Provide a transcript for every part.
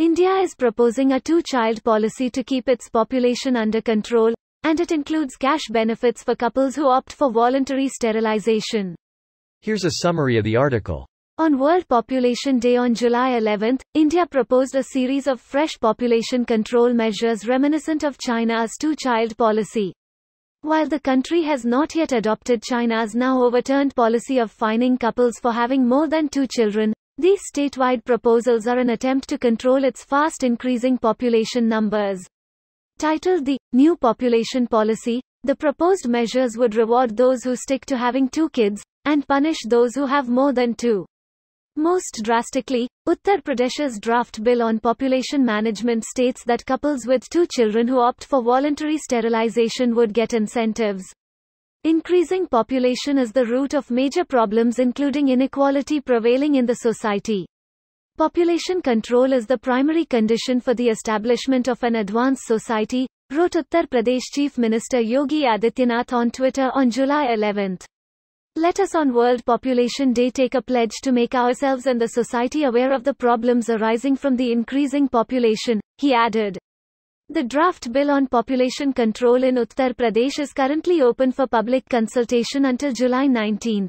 India is proposing a two-child policy to keep its population under control, and it includes cash benefits for couples who opt for voluntary sterilization. Here's a summary of the article. On World Population Day on July 11, India proposed a series of fresh population control measures reminiscent of China's two-child policy. While the country has not yet adopted China's now overturned policy of fining couples for having more than two children, these statewide proposals are an attempt to control its fast increasing population numbers. Titled the New Population Policy, the proposed measures would reward those who stick to having two kids, and punish those who have more than two. Most drastically, Uttar Pradesh's draft bill on population management states that couples with two children who opt for voluntary sterilization would get incentives. Increasing population is the root of major problems including inequality prevailing in the society. Population control is the primary condition for the establishment of an advanced society, wrote Uttar Pradesh Chief Minister Yogi Adityanath on Twitter on July 11. Let us on World Population Day take a pledge to make ourselves and the society aware of the problems arising from the increasing population, he added. The draft bill on population control in Uttar Pradesh is currently open for public consultation until July 19.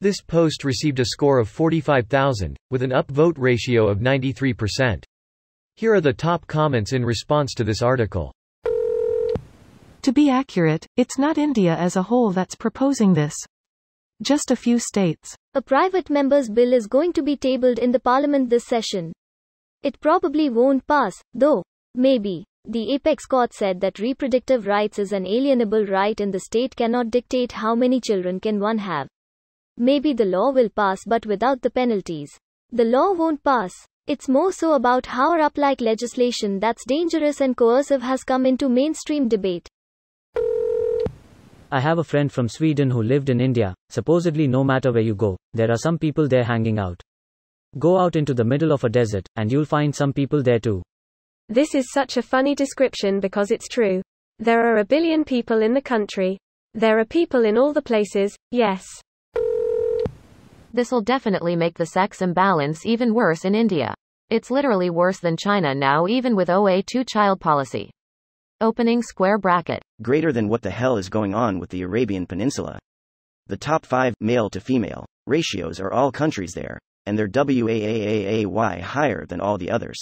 This post received a score of 45,000, with an upvote ratio of 93%. Here are the top comments in response to this article. To be accurate, it's not India as a whole that's proposing this. Just a few states. A private member's bill is going to be tabled in the parliament this session. It probably won't pass, though. Maybe. The apex court said that reproductive rights is an alienable right and the state cannot dictate how many children can one have. Maybe the law will pass but without the penalties. The law won't pass. It's more so about how up like legislation that's dangerous and coercive has come into mainstream debate. I have a friend from Sweden who lived in India. Supposedly no matter where you go, there are some people there hanging out. Go out into the middle of a desert, and you'll find some people there too. This is such a funny description because it's true. There are a billion people in the country. There are people in all the places, yes. This'll definitely make the sex imbalance even worse in India. It's literally worse than China now, even with OA 2 child policy. Opening square bracket. Greater than what the hell is going on with the Arabian Peninsula. The top 5 male to female ratios are all countries there, and their WAAAAY higher than all the others.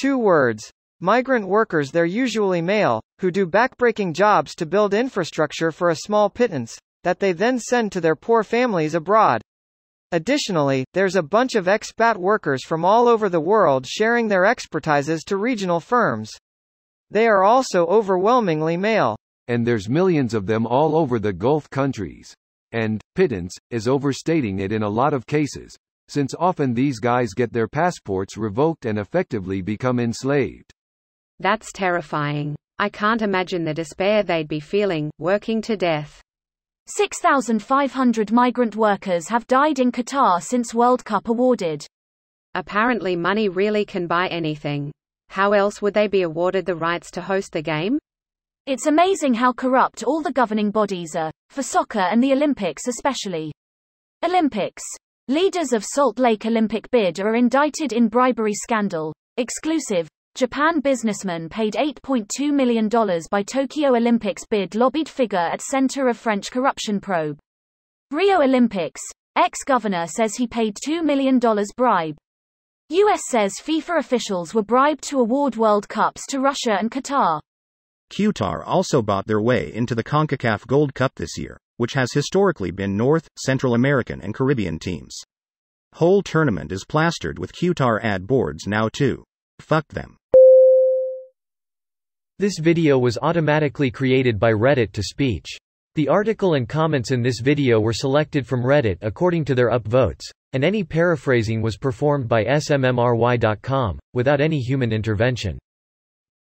Two words. Migrant workers they're usually male, who do backbreaking jobs to build infrastructure for a small pittance, that they then send to their poor families abroad. Additionally, there's a bunch of expat workers from all over the world sharing their expertises to regional firms. They are also overwhelmingly male. And there's millions of them all over the Gulf countries. And, pittance, is overstating it in a lot of cases, since often these guys get their passports revoked and effectively become enslaved. That's terrifying. I can't imagine the despair they'd be feeling, working to death. 6,500 migrant workers have died in Qatar since World Cup awarded. Apparently money really can buy anything. How else would they be awarded the rights to host the game? It's amazing how corrupt all the governing bodies are, for soccer and the Olympics especially. Olympics, Leaders of Salt Lake Olympic bid are indicted in bribery scandal. Exclusive. Japan businessman paid $8.2 million by Tokyo Olympics bid lobbied figure at center of French corruption probe. Rio Olympics. Ex-governor says he paid $2 million bribe. U.S. says FIFA officials were bribed to award World Cups to Russia and Qatar. Qatar also bought their way into the CONCACAF Gold Cup this year which has historically been North, Central American, and Caribbean teams. Whole tournament is plastered with Qatar ad boards now too. Fuck them. This video was automatically created by Reddit to speech. The article and comments in this video were selected from Reddit according to their upvotes, and any paraphrasing was performed by smmry.com, without any human intervention.